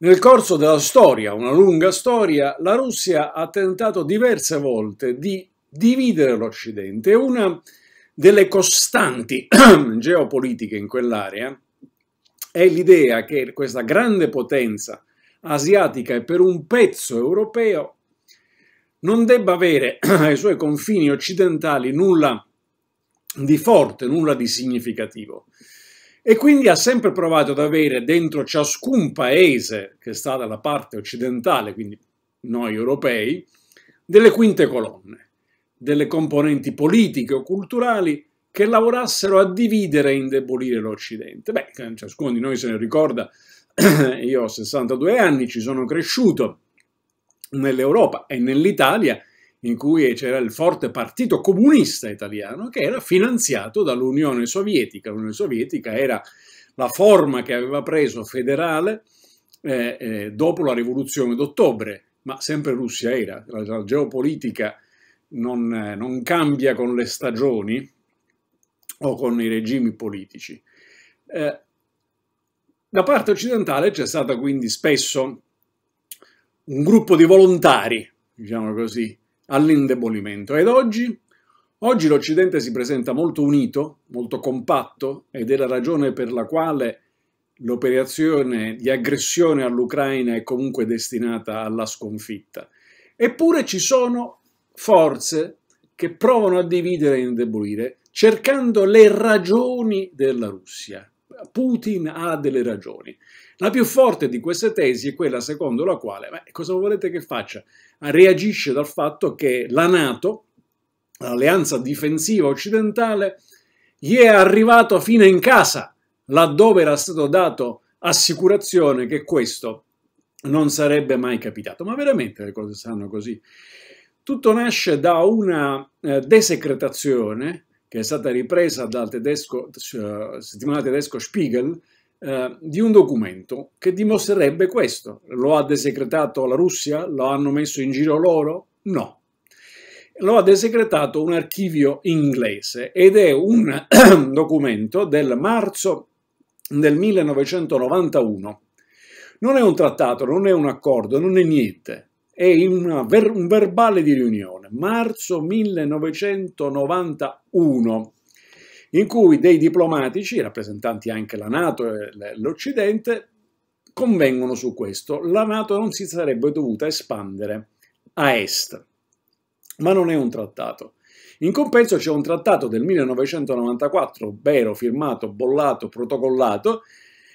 Nel corso della storia, una lunga storia, la Russia ha tentato diverse volte di dividere l'Occidente. Una delle costanti geopolitiche in quell'area è l'idea che questa grande potenza asiatica e per un pezzo europeo non debba avere ai suoi confini occidentali nulla di forte, nulla di significativo e quindi ha sempre provato ad avere dentro ciascun paese che sta dalla parte occidentale, quindi noi europei, delle quinte colonne, delle componenti politiche o culturali che lavorassero a dividere e indebolire l'Occidente. Beh, ciascuno di noi se ne ricorda, io ho 62 anni, ci sono cresciuto nell'Europa e nell'Italia, in cui c'era il forte partito comunista italiano che era finanziato dall'Unione Sovietica. L'Unione Sovietica era la forma che aveva preso federale eh, eh, dopo la rivoluzione d'ottobre, ma sempre Russia era. La, la geopolitica non, eh, non, cambia con le stagioni o con i regimi politici. Eh, da parte occidentale c'è stato quindi spesso un gruppo di volontari, diciamo così, all'indebolimento. Ed oggi? Oggi l'Occidente si presenta molto unito, molto compatto, ed è la ragione per la quale l'operazione di aggressione all'Ucraina è comunque destinata alla sconfitta. Eppure ci sono forze che provano a dividere e indebolire, cercando le ragioni della Russia. Putin ha delle ragioni. La più forte di queste tesi è quella secondo la quale, beh, cosa volete che faccia? Reagisce dal fatto che la Nato, l'alleanza difensiva occidentale, gli è arrivato fino in casa, laddove era stato dato assicurazione che questo non sarebbe mai capitato. Ma veramente le cose stanno così. Tutto nasce da una eh, desecretazione che è stata ripresa dal tedesco, eh, settimanale tedesco Spiegel, eh, di un documento che dimostrerebbe questo. Lo ha desecretato la Russia? Lo hanno messo in giro loro? No. Lo ha desecretato un archivio inglese ed è un documento del marzo del 1991. Non è un trattato, non è un accordo, non è niente. È ver un verbale di riunione marzo 1991, in cui dei diplomatici, rappresentanti anche la Nato e l'Occidente, convengono su questo. La Nato non si sarebbe dovuta espandere a est, ma non è un trattato. In compenso c'è un trattato del 1994, vero, firmato, bollato, protocollato,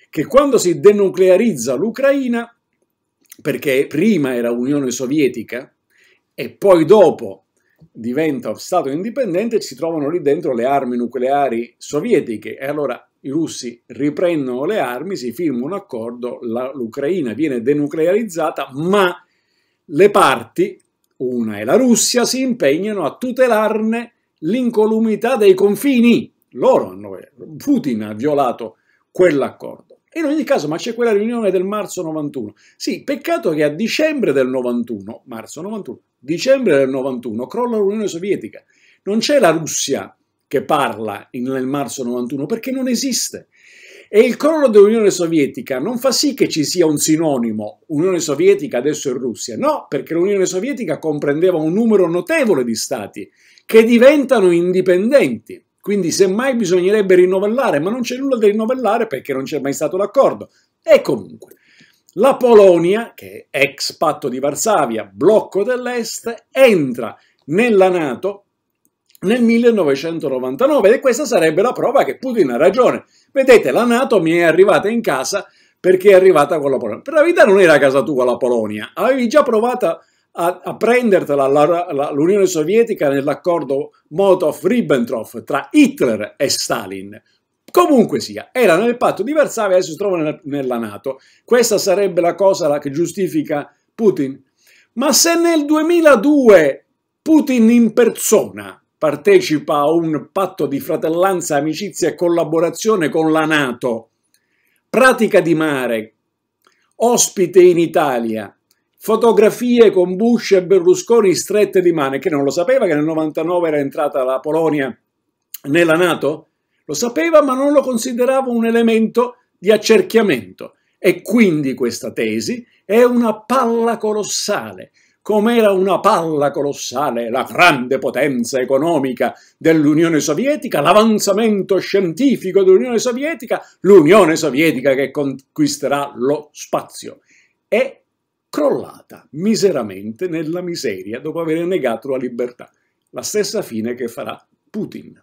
che quando si denuclearizza l'Ucraina, perché prima era Unione Sovietica, e poi dopo diventa Stato indipendente, si trovano lì dentro le armi nucleari sovietiche e allora i russi riprendono le armi, si firma un accordo, l'Ucraina viene denuclearizzata, ma le parti, una e la Russia, si impegnano a tutelarne l'incolumità dei confini. Loro hanno, Putin ha violato quell'accordo in ogni caso, ma c'è quella riunione del marzo 91. Sì, peccato che a dicembre del 91, marzo 91, dicembre del 91, crolla l'Unione Sovietica. Non c'è la Russia che parla nel marzo 91 perché non esiste. E il crollo dell'Unione Sovietica non fa sì che ci sia un sinonimo Unione Sovietica adesso è Russia, no, perché l'Unione Sovietica comprendeva un numero notevole di stati che diventano indipendenti. Quindi semmai bisognerebbe rinnovellare, ma non c'è nulla da rinnovellare perché non c'è mai stato l'accordo. E comunque, la Polonia, che è ex patto di Varsavia, blocco dell'Est, entra nella Nato nel 1999 e questa sarebbe la prova che Putin ha ragione. Vedete, la Nato mi è arrivata in casa perché è arrivata con la Polonia. Per la verità non era a casa tua la Polonia, avevi già provata a, a prendertela la, la, l'Unione Sovietica nell'accordo Molotov-Ribbentrop tra Hitler e Stalin. Comunque sia, era nel patto di Varsavia e adesso si trova nella, nella Nato. Questa sarebbe la cosa che giustifica Putin. Ma se nel 2002 Putin in persona partecipa a un patto di fratellanza, amicizia e collaborazione con la Nato, pratica di mare, ospite in Italia, fotografie con Bush e Berlusconi strette di mano, che non lo sapeva che nel 99 era entrata la Polonia nella Nato? Lo sapeva ma non lo considerava un elemento di accerchiamento e quindi questa tesi è una palla colossale, come era una palla colossale la grande potenza economica dell'Unione Sovietica, l'avanzamento scientifico dell'Unione Sovietica, l'Unione Sovietica che conquisterà lo spazio. E crollata miseramente nella miseria dopo aver negato la libertà, la stessa fine che farà Putin.